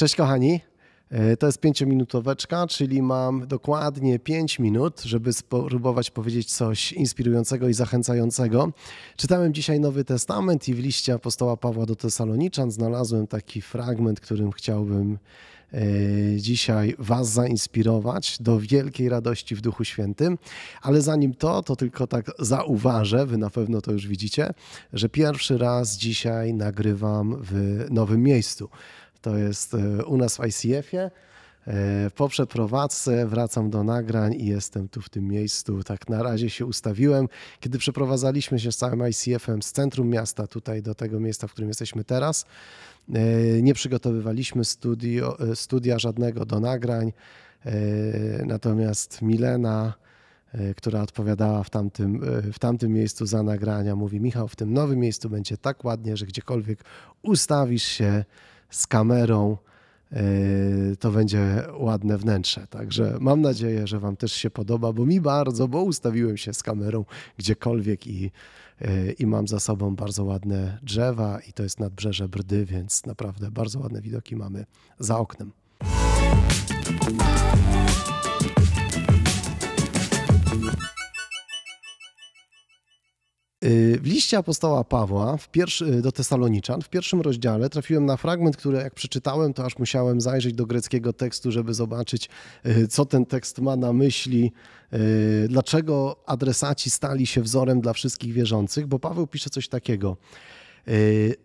Cześć kochani. E, to jest pięciominutoweczka, czyli mam dokładnie 5 minut, żeby spróbować powiedzieć coś inspirującego i zachęcającego. Czytałem dzisiaj Nowy Testament i w liście apostoła Pawła do Tesaloniczan znalazłem taki fragment, którym chciałbym e, dzisiaj Was zainspirować do wielkiej radości w Duchu Świętym. Ale zanim to, to tylko tak zauważę, Wy na pewno to już widzicie, że pierwszy raz dzisiaj nagrywam w nowym miejscu. To jest e, u nas w ICF-ie. E, po przeprowadzce wracam do nagrań i jestem tu w tym miejscu. Tak na razie się ustawiłem. Kiedy przeprowadzaliśmy się z całym ICF-em z centrum miasta tutaj do tego miejsca, w którym jesteśmy teraz, e, nie przygotowywaliśmy studio, studia żadnego do nagrań. Natomiast Milena, która odpowiadała w tamtym, w tamtym miejscu za nagrania, mówi: Michał, w tym nowym miejscu będzie tak ładnie, że gdziekolwiek ustawisz się z kamerą, y, to będzie ładne wnętrze. Także mam nadzieję, że Wam też się podoba, bo mi bardzo, bo ustawiłem się z kamerą gdziekolwiek i, y, i mam za sobą bardzo ładne drzewa i to jest nadbrzeże Brdy, więc naprawdę bardzo ładne widoki mamy za oknem. Y, w liście apostoła Pawła w pierwszy, y, do Tesaloniczan w pierwszym rozdziale trafiłem na fragment, który jak przeczytałem, to aż musiałem zajrzeć do greckiego tekstu, żeby zobaczyć, y, co ten tekst ma na myśli, dlaczego adresaci stali się wzorem dla wszystkich wierzących, bo Paweł pisze coś takiego.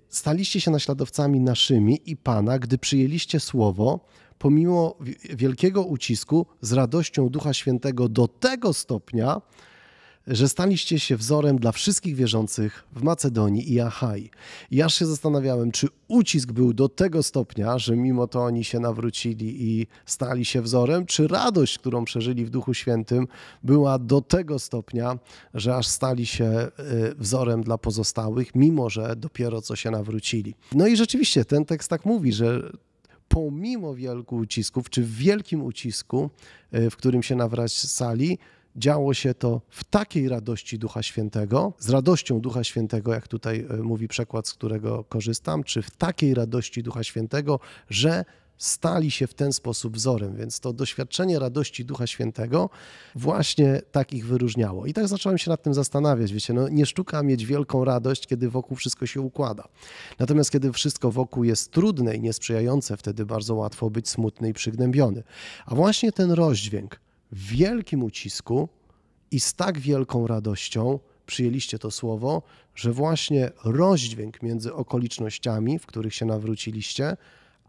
Staliście się naśladowcami naszymi i Pana, gdy przyjęliście słowo, pomimo wielkiego ucisku, z radością Ducha Świętego do tego stopnia, że staliście się wzorem dla wszystkich wierzących w Macedonii i Achaj. Ja się zastanawiałem, czy ucisk był do tego stopnia, że mimo to oni się nawrócili i stali się wzorem, czy radość, którą przeżyli w Duchu Świętym, była do tego stopnia, że aż stali się y, wzorem dla pozostałych, mimo że dopiero co się nawrócili. No i rzeczywiście ten tekst tak mówi, że pomimo wielku ucisków, czy w wielkim ucisku, y, w którym się nawracali, działo się to w takiej radości Ducha Świętego, z radością Ducha Świętego, jak tutaj e, mówi przekład, z którego korzystam, czy w takiej radości Ducha Świętego, że stali się w ten sposób wzorem, więc to doświadczenie radości Ducha Świętego właśnie tak ich wyróżniało. I tak zacząłem się nad tym zastanawiać, wiecie, no nie sztuka mieć wielką radość, kiedy wokół wszystko się układa. Natomiast kiedy wszystko wokół jest trudne i niesprzyjające, wtedy bardzo łatwo być smutny i przygnębiony. A właśnie ten rozdźwięk, wielkim ucisku i z tak wielką radością przyjęliście to słowo, że właśnie rozdźwięk między okolicznościami, w których się nawróciliście,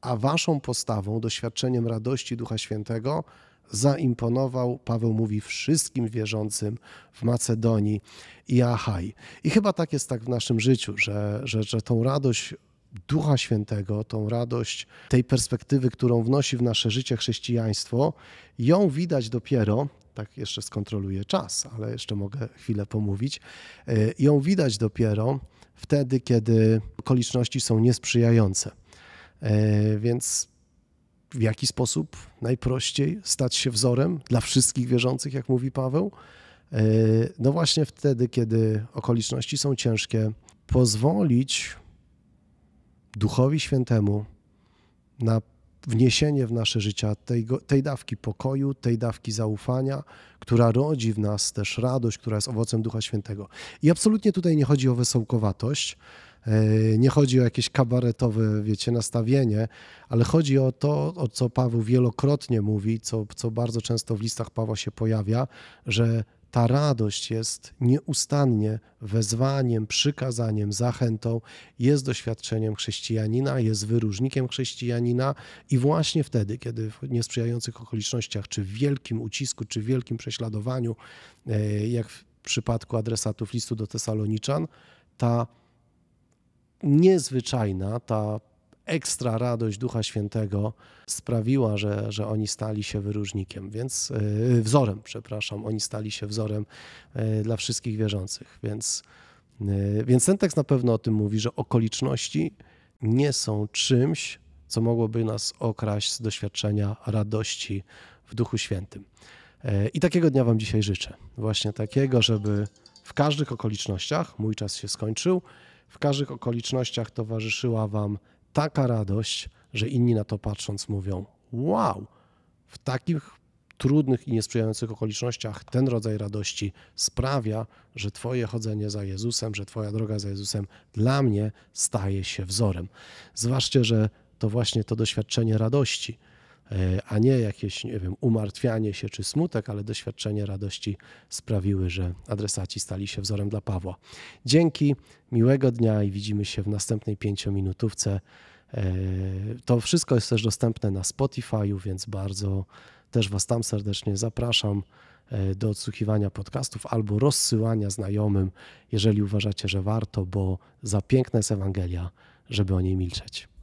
a waszą postawą, doświadczeniem radości Ducha Świętego, zaimponował, Paweł mówi, wszystkim wierzącym w Macedonii i Achaj. I chyba tak jest tak w naszym życiu, że, że, że tą radość Ducha Świętego, tą radość tej perspektywy, którą wnosi w nasze życie chrześcijaństwo, ją widać dopiero, tak jeszcze skontroluję czas, ale jeszcze mogę chwilę pomówić, e, ją widać dopiero wtedy, kiedy okoliczności są niesprzyjające. E, więc w jaki sposób najprościej stać się wzorem dla wszystkich wierzących, jak mówi Paweł? E, no właśnie wtedy, kiedy okoliczności są ciężkie, pozwolić Duchowi Świętemu na wniesienie w nasze życia tej, tej dawki pokoju, tej dawki zaufania, która rodzi w nas też radość, która jest owocem Ducha Świętego. I absolutnie tutaj nie chodzi o wesołkowatość, e, nie chodzi o jakieś kabaretowe, wiecie, nastawienie, ale chodzi o to, o co Paweł wielokrotnie mówi, co, co bardzo często w listach Pawła się pojawia, że ta radość jest nieustannie wezwaniem, przykazaniem, zachętą, jest doświadczeniem chrześcijanina, jest wyróżnikiem chrześcijanina i właśnie wtedy, kiedy w niesprzyjających okolicznościach, czy w wielkim ucisku, czy w wielkim prześladowaniu, e, jak w przypadku adresatów listu do Tesaloniczan, ta niezwyczajna, ta ekstra radość Ducha Świętego sprawiła, że, że oni stali się wyróżnikiem, więc e, wzorem, przepraszam, oni stali się wzorem e, dla wszystkich wierzących. Więc, e, więc ten tekst na pewno o tym mówi, że okoliczności nie są czymś, co mogłoby nas okraść z doświadczenia radości w Duchu Świętym. I takiego dnia Wam dzisiaj życzę. Właśnie takiego, żeby w każdych okolicznościach, mój czas się skończył, w każdych okolicznościach towarzyszyła Wam taka radość, że inni na to patrząc mówią: Wow, w takich trudnych i niesprzyjających okolicznościach ten rodzaj radości sprawia, że Twoje chodzenie za Jezusem, że Twoja droga za Jezusem dla mnie staje się wzorem. Zważcie, że to właśnie to doświadczenie radości E, a nie jakieś, nie wiem, umartwianie się czy smutek, ale doświadczenie radości sprawiły, że adresaci stali się wzorem dla Pawła. Dzięki, miłego dnia i widzimy się w następnej pięciominutówce. E, to wszystko jest też dostępne na Spotify'u, więc bardzo też Was tam serdecznie zapraszam e, do odsłuchiwania podcastów albo rozsyłania znajomym, jeżeli uważacie, że warto, bo za piękna jest Ewangelia, żeby o niej milczeć.